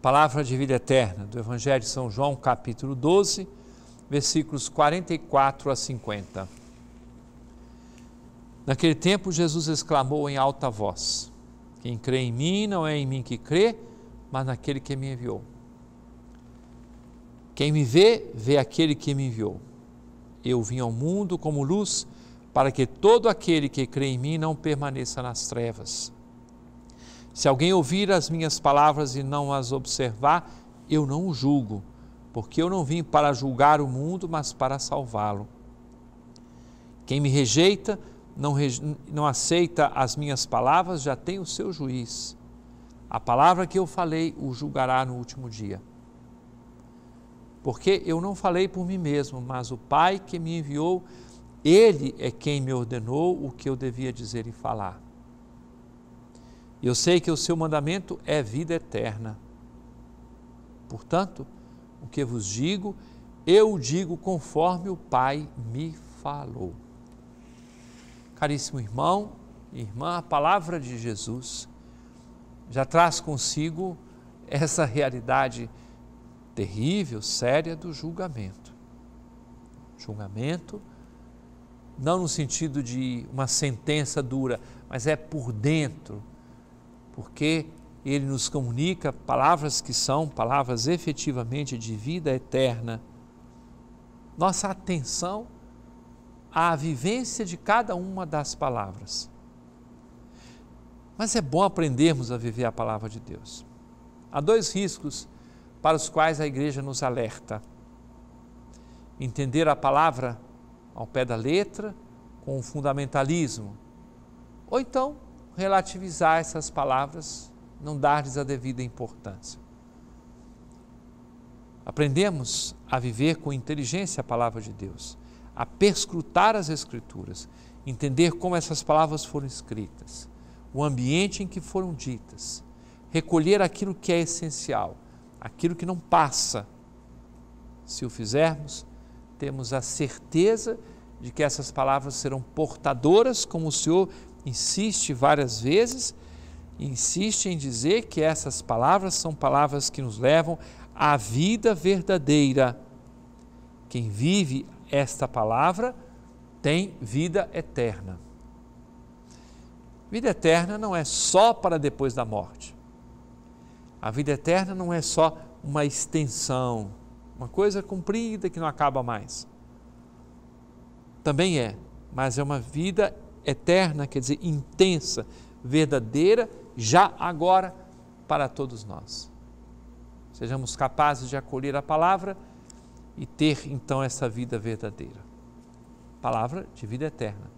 Palavra de vida eterna do Evangelho de São João, capítulo 12, versículos 44 a 50. Naquele tempo, Jesus exclamou em alta voz: Quem crê em mim não é em mim que crê, mas naquele que me enviou. Quem me vê, vê aquele que me enviou. Eu vim ao mundo como luz, para que todo aquele que crê em mim não permaneça nas trevas. Se alguém ouvir as minhas palavras e não as observar, eu não o julgo, porque eu não vim para julgar o mundo, mas para salvá-lo. Quem me rejeita, não, não aceita as minhas palavras, já tem o seu juiz. A palavra que eu falei o julgará no último dia. Porque eu não falei por mim mesmo, mas o Pai que me enviou, Ele é quem me ordenou o que eu devia dizer e falar. E eu sei que o seu mandamento é vida eterna. Portanto, o que vos digo, eu digo conforme o Pai me falou. Caríssimo irmão irmã, a palavra de Jesus já traz consigo essa realidade terrível, séria do julgamento. Julgamento, não no sentido de uma sentença dura, mas é por dentro porque ele nos comunica palavras que são palavras efetivamente de vida eterna. Nossa atenção à vivência de cada uma das palavras. Mas é bom aprendermos a viver a palavra de Deus. Há dois riscos para os quais a igreja nos alerta. Entender a palavra ao pé da letra, com o fundamentalismo, ou então relativizar essas palavras, não dar-lhes a devida importância. Aprendemos a viver com inteligência a palavra de Deus, a perscrutar as Escrituras, entender como essas palavras foram escritas, o ambiente em que foram ditas, recolher aquilo que é essencial, aquilo que não passa. Se o fizermos, temos a certeza de que essas palavras serão portadoras, como o Senhor insiste várias vezes, insiste em dizer que essas palavras são palavras que nos levam à vida verdadeira. Quem vive esta palavra tem vida eterna. Vida eterna não é só para depois da morte. A vida eterna não é só uma extensão, uma coisa comprida que não acaba mais. Também é, mas é uma vida eterna, quer dizer, intensa, verdadeira, já agora para todos nós. Sejamos capazes de acolher a palavra e ter então essa vida verdadeira. Palavra de vida eterna.